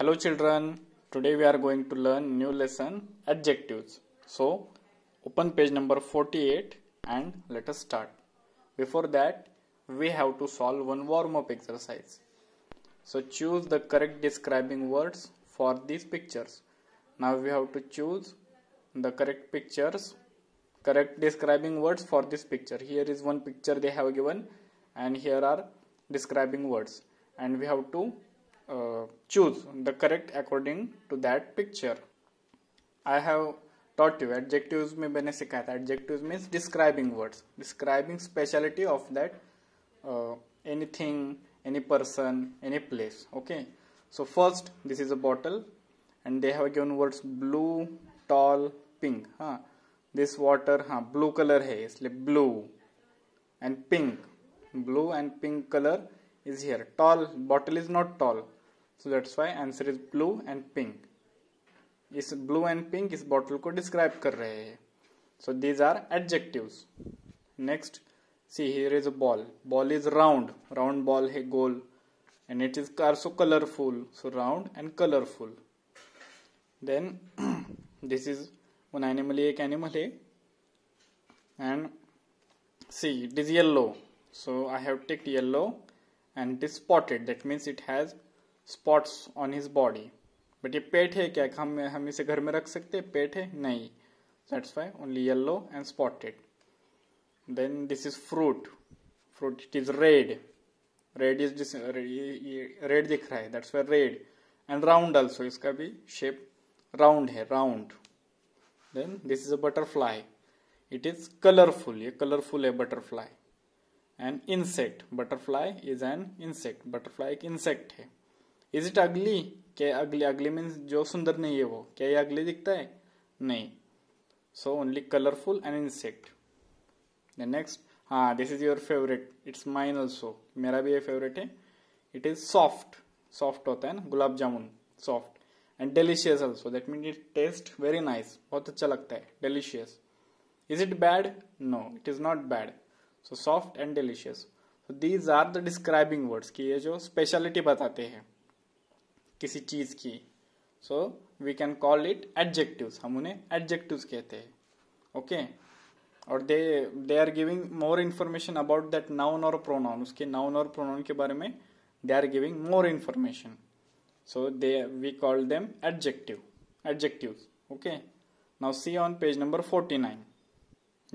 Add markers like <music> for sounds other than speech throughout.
Hello children, today we are going to learn new lesson adjectives. So open page number 48 and let us start. Before that we have to solve one warm up exercise. So choose the correct describing words for these pictures. Now we have to choose the correct pictures, correct describing words for this picture. Here is one picture they have given and here are describing words and we have to uh, choose the correct according to that picture. I have taught you adjectives में मैंने सिखाया adjectives means describing words describing speciality of that uh, anything any person any place okay so first this is a bottle and they have given words blue tall pink huh? this water huh, blue color है इसलिए blue and pink blue and pink color is here tall bottle is not tall so that's why answer is blue and pink. Is blue and pink is bottle को describe कर रहे हैं so these are adjectives see here is a ball ball is round round ball hey goal and it is also colorful so round and colorful then <clears throat> this is one animal ek animal hai and see it is yellow so i have ticked yellow and it is spotted that means it has spots on his body but ये pet है क्या हम हम इसे घर में रख सकते हैं पेट है नहीं satisfy only yellow and spotted then this is fruit fruit it is red red is red दिख रहा है that's why red and round also इसका भी शेप राउंड है round then this is a butterfly it is colourful ये colourful है butterfly and insect butterfly is an insect butterfly एक insect है इज इट अगली क्या अगली अगली मीन्स जो सुंदर नहीं है वो क्या ये अगली दिखता है नहीं so only colourful and insect next हाँ this is your favourite it's mine also मेरा भी ये फेवरेट है इट इज सॉफ्ट सॉफ्ट होता है ना gulab jamun soft and delicious also that mean it taste very nice बहुत अच्छा लगता है delicious is it bad no it is not bad so soft and delicious these are the describing words की ये जो स्पेशलिटी बताते हैं किसी चीज़ की so we can call it adjective हम उन्हें एडजेक्टिव कहते हैं ओके okay? और they they are giving more information about that noun और प्रोनाउन उसके नाउन और प्रोनाउन के बारे में they are giving more information so they we call them adjective adjective okay now see on page number forty nine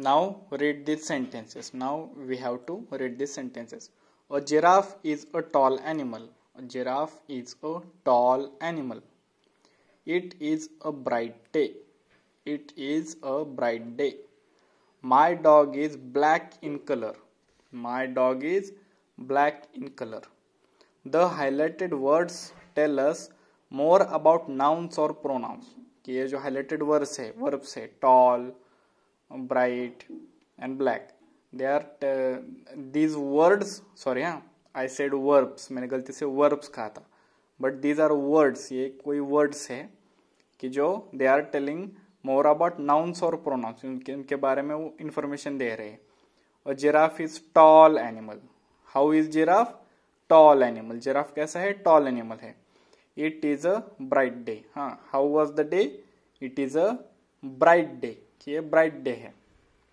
now read this sentences now we have to read this sentences a giraffe is a tall animal A giraffe is a tall animal. It is a bright day. It is a bright day. My dog is black in color. My dog is black in color. The highlighted words tell us more about nouns or pronouns. कि ये जो highlighted words है verbs है tall, bright and black. They are uh, these words sorry हाँ I said verbs मैंने गलती से verbs कहा था बट दीज आर वर्ड्स ये कोई वर्ड्स है कि जो they are telling more about nouns और प्रोनाउंस उनके उनके बारे में वो इन्फॉर्मेशन दे रहे हैं और giraffe is tall animal how is giraffe tall animal giraffe कैसा है टॉल एनिमल है it is a bright day हाँ how was the day it is a bright day ये ब्राइट डे है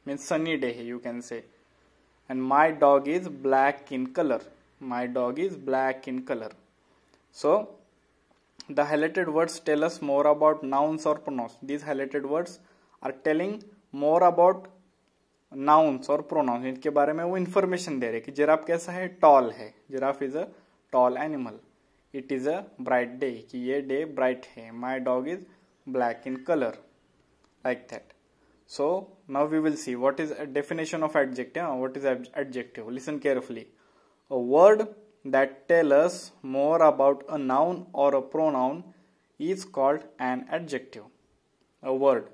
मीन सनी डे है you can say and my dog is black in colour My dog is black in color. So, the highlighted words tell us more about nouns or pronouns. These highlighted words are telling more about nouns और pronouns इनके बारे में वो information दे रहे कि giraffe कैसा है tall है giraffe is a tall animal it is a bright day कि ये day bright है my dog is black in color like that so now we will see what is a definition of adjective what is adjective listen carefully A word that tells us more about a noun or a pronoun is called an adjective. A word.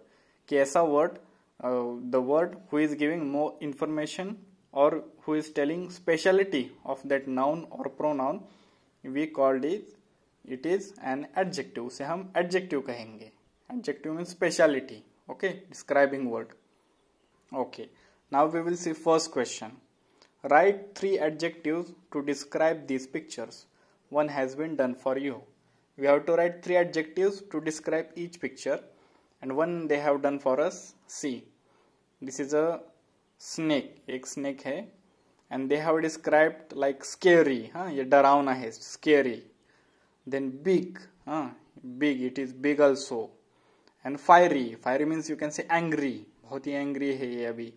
Kesa word, uh, the word who is giving more information or who is telling speciality of that noun or pronoun, we called it It is an adjective. Adjective उसे हम adjective कहेंगे adjective mean speciality okay describing word okay now we will see first Write three adjectives to describe these pictures. One has been done for you. We have to write three adjectives to describe each picture and one they have done for us. See, this is a snake, एक snake है and they have described like scary, हाँ ये डरावना है scary. Then big, हाँ big it is big also. And fiery, fiery means you can say angry, बहुत ही angry है ये अभी.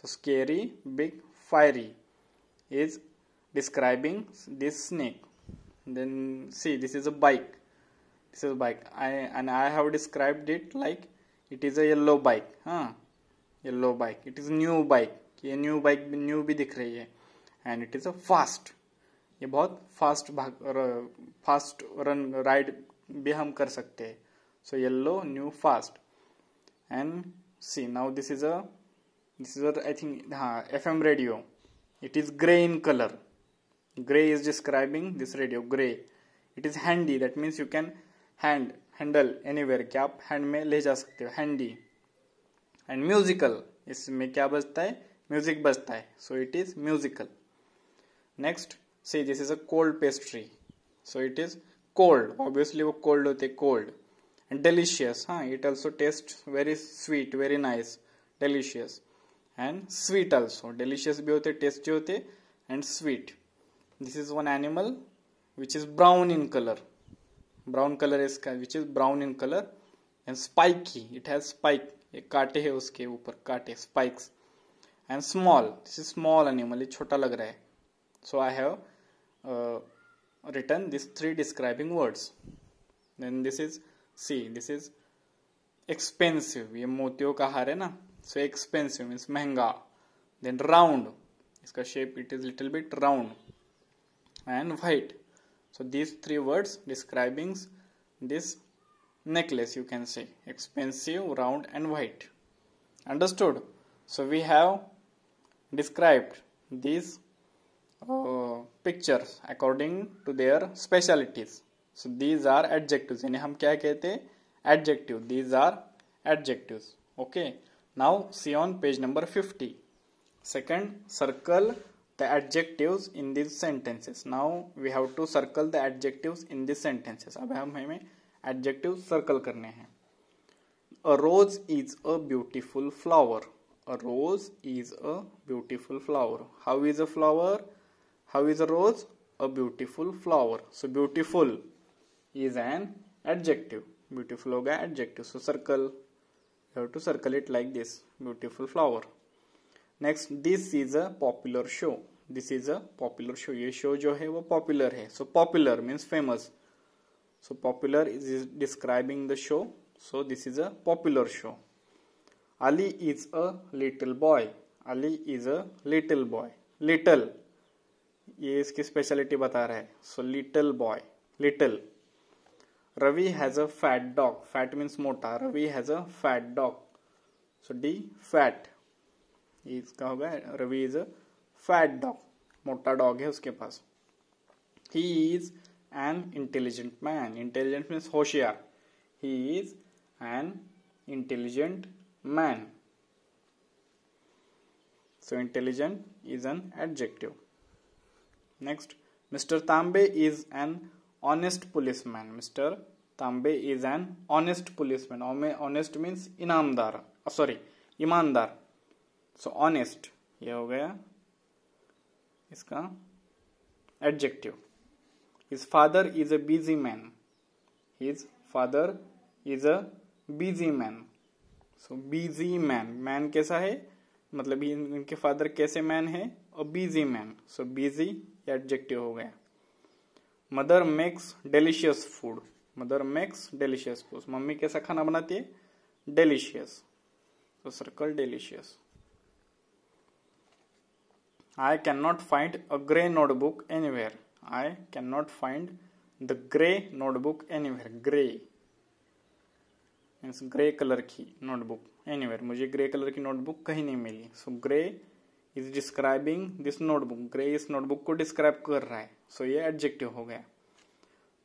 So scary, big, fiery. is describing this snake then see this is a bike this is a bike I, and I have described it like it is a yellow bike huh yellow bike it is new bike ye new bike भी new bhi dikh rahi hai and it is a fast ये बहुत fast भाग fast run ride भी हम कर सकते हैं so yellow new fast and see now this is a this is a I think हाँ FM radio it is gray in color gray is describing this radio gray it is handy that means you can hand handle anywhere kya aap hand mein le ja handy and musical Is kya bajta hai music bajta hai so it is musical next see this is a cold pastry so it is cold obviously wo cold hote cold and delicious it also tastes very sweet very nice delicious and sweet also delicious भी होते tasty होते and sweet this is one animal which is brown in colour brown colour is इसका which is brown in colour and spiky it has spike एक काटे है उसके ऊपर काटे spikes and small this is small animal ये छोटा लग रहा है so I have written this three describing words then this is see this is expensive ये मोतियों का हार है ना so expensive means mehanga then round इसका shape it is little bit round and white so these three words describing this necklace you can say expensive round and white understood so we have described these uh, pictures according to their specialities so these are adjectives यानी हम क्या कहते adjective these are adjectives okay Now see on page number 50. Second, circle the adjectives in these sentences. Now we have to circle the adjectives in these sentences. अब हम हमें adjectives circle करने हैं A rose is a beautiful flower. A rose is a beautiful flower. How is a flower? How is a rose? A beautiful flower. So beautiful is an adjective. Beautiful होगा adjective. So circle. you have to circle it like this beautiful flower next this is a popular show this is a popular show ये show जो है वो popular है so popular means famous so popular is describing the show so this is a popular show Ali is a little boy Ali is a little boy little ये इसकी speciality बता रहा है so little boy little Ravi has a fat dog. Fat means mota. Ravi has a fat dog. So D fat. Is Ravi is a fat dog. Mota dog is uske paas. He is an intelligent man. Intelligent means hoshiya. He is an intelligent man. So intelligent is an adjective. Next, Mr. Tambe is an honest policeman mister Tambe is an honest policeman honest means इनामदार sorry ईमानदार so honest ये हो गया इसका adjective his father is a busy man his father is a busy man so busy man man कैसा है मतलब इनके फादर कैसे मैन है और busy man so busy adjective हो गया mother makes delicious food mother makes delicious food mummy कैसा खाना बनाती है डेलिशियस तो circle delicious I can not find a grey notebook anywhere I can not find the grey notebook anywhere grey means grey colour की notebook anywhere मुझे grey colour की notebook कहीं नहीं मिली so grey is describing this notebook grey इस notebook को describe कर रहा है सो so, ये एडजेक्टिव हो गया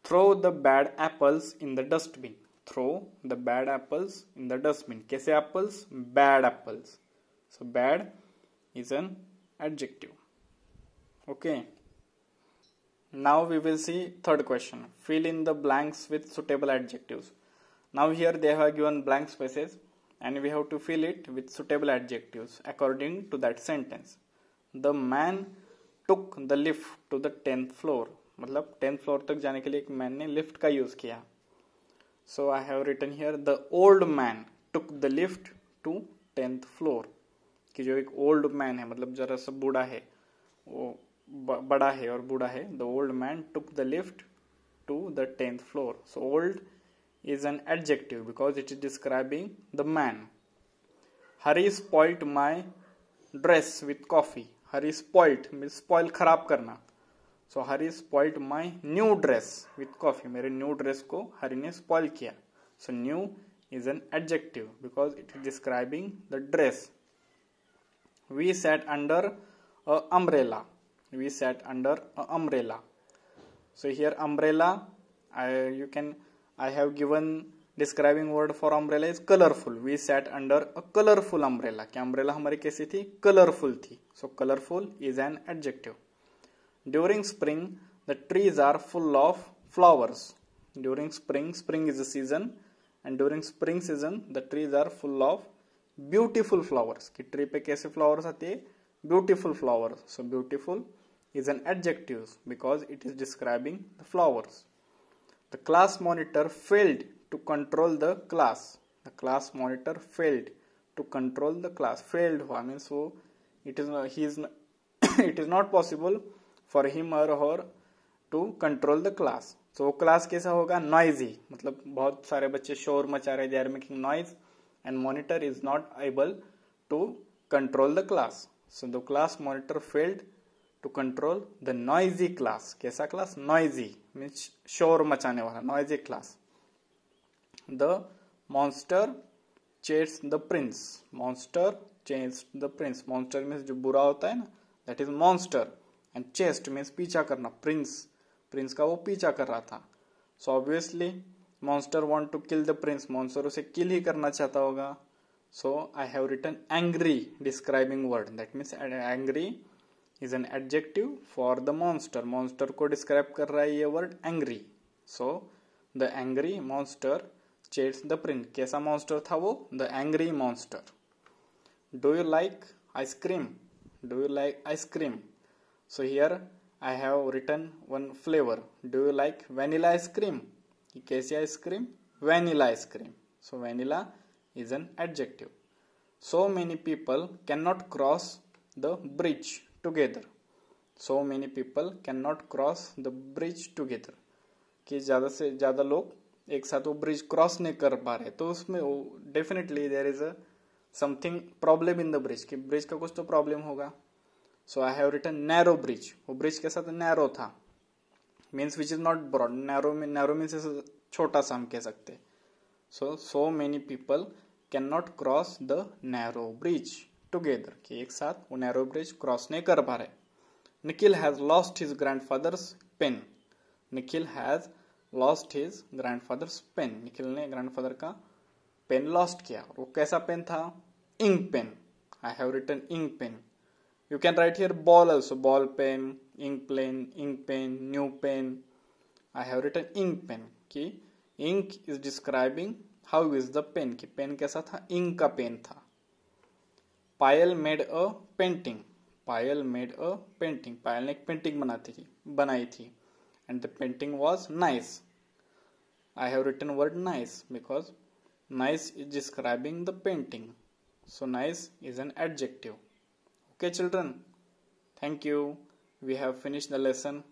throw the bad apples in the dustbin throw the bad apples in the dustbin कैसे apples bad apples so bad is an adjective okay now we will see third question fill in the blanks with suitable adjective now here they have given blank spaces and we have to fill it with suitable adjectives according to that sentence the man took the lift to the 10th floor मतलब 10th floor तक जाने के लिए एक man ने lift का use किया so I have written here the old man took the lift to 10th floor. कि जो एक ओल्ड मैन है मतलब जरा सा बूढ़ा है वो बड़ा है और बूढ़ा है the old man took the lift to the 10th floor. So old is an adjective because it is describing the man. Hari spoilt my dress with coffee. Hari spoilt means spoil kharab karna. So Hari spoilt my new dress with coffee. Mere new dress ko Hari ne spoil kiya. So new is an adjective because it is describing the dress. We sat under a umbrella. We sat under a umbrella. So here umbrella, you can I have given describing word for umbrella is colorful. We sat under a colorful umbrella. Kya umbrella humare kaisi thi? Colorful thi. So colorful is an adjective. During spring, the trees are full of flowers. During spring, spring is a season. And during spring season, the trees are full of beautiful flowers. Ki tree pe kaise flowers aate? Beautiful flowers. So beautiful is an adjective because it is describing the flowers. The class monitor failed to control the class. The class monitor failed to control the class. Failed. I mean, so it is he is <coughs> it is not possible for him or her to control the class. So class class कैसा Noisy. मतलब बहुत सारे बच्चे शोर मचा रहे they are making noise and monitor is not able to control the class. So the class monitor failed to control the noisy class. कैसा class? Noisy. Means शोर मचाने वाला noise a class the monster chase the prince monster chase the prince monster means जो बुरा होता है ना that is monster and chased means पीछा करना प्रिंस प्रिंस का वो पीछा कर रहा था so obviously monster want to kill the prince monster उसे किल ही करना चाहता होगा so I have written angry describing word that means angry is an adjective for the monster monster को डिस्क्राइब कर रहा है ये word angry so the angry monster चेट्स द प्रिंट कैसा मॉन्स्टर था वो the angry monster do you like ice cream do you like ice cream so here I have return one flavour do you like vanilla ice cream कैसी ice cream vanilla ice cream so vanilla is an adjective so many people cannot cross the bridge together so many people can not cross the bridge together कि ज़्यादा से ज़्यादा लोग एक साथ वो bridge cross नहीं कर पा रहे तो उसमें definitely there is a something problem in the bridge कि ब्रिज का कुछ तो प्रॉब्लम होगा so I have written narrow bridge वो ब्रिज के साथ नैरो था means which is not broad narrow narrow means छोटा सा हम कह सकते so so many people can not cross the narrow bridge together कि एक साथ वो नैरो ब्रिज क्रॉस नहीं कर पा रहे Nikhil has lost his father's pen Nikhil has lost his father's pen Nikhil ने फादर का पेन लॉस्ट किया और वो कैसा पेन था ink pen I have written ink pen you can write here ball also ball pen ink plain ink pen new pen I have written ink pen कि ink is describing how is the pen कि pen कैसा था ink का pen था Payal made a painting Payal made a painting Payal ने एक painting बनाती थी बनाई थी and the painting was nice I have written word nice because nice is describing the painting so nice is an adjective okay children thank you we have finished the lesson